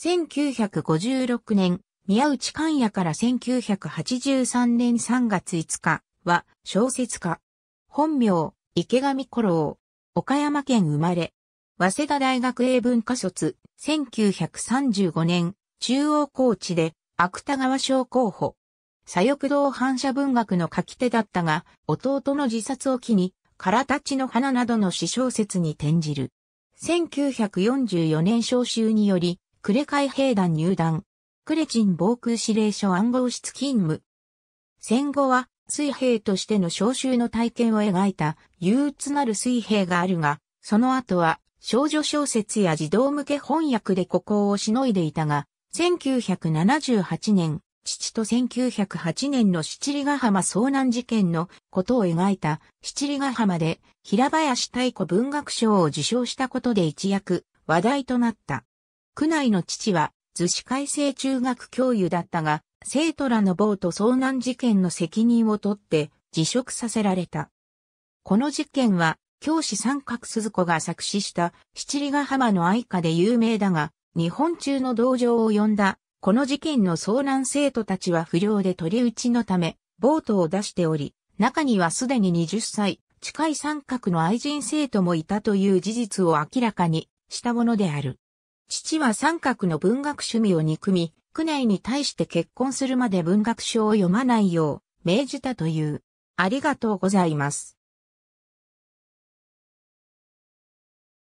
1956年、宮内寛也から1983年3月5日は小説家。本名、池上五郎。岡山県生まれ。早稲田大学英文科卒。1935年、中央高知で芥川賞候補。左翼道反射文学の書き手だったが、弟の自殺を機に、空立ちの花などの詩小説に転じる。1944年召集により、クカ海兵団入団。クレチン防空司令所暗号室勤務。戦後は、水兵としての召集の体験を描いた憂鬱なる水兵があるが、その後は少女小説や児童向け翻訳で孤高をしのいでいたが、1978年、父と1908年の七里ヶ浜遭難事件のことを描いた七里ヶ浜で平林太鼓文学賞を受賞したことで一躍話題となった。区内の父は、図子改正中学教諭だったが、生徒らのボート遭難事件の責任を取って辞職させられた。この事件は、教師三角鈴子が作詞した七里ヶ浜の愛歌で有名だが、日本中の同情を呼んだ、この事件の遭難生徒たちは不良で取り打ちのため、ボートを出しており、中にはすでに20歳、近い三角の愛人生徒もいたという事実を明らかにしたものである。父は三角の文学趣味を憎み、苦内に対して結婚するまで文学書を読まないよう命じたという。ありがとうございます。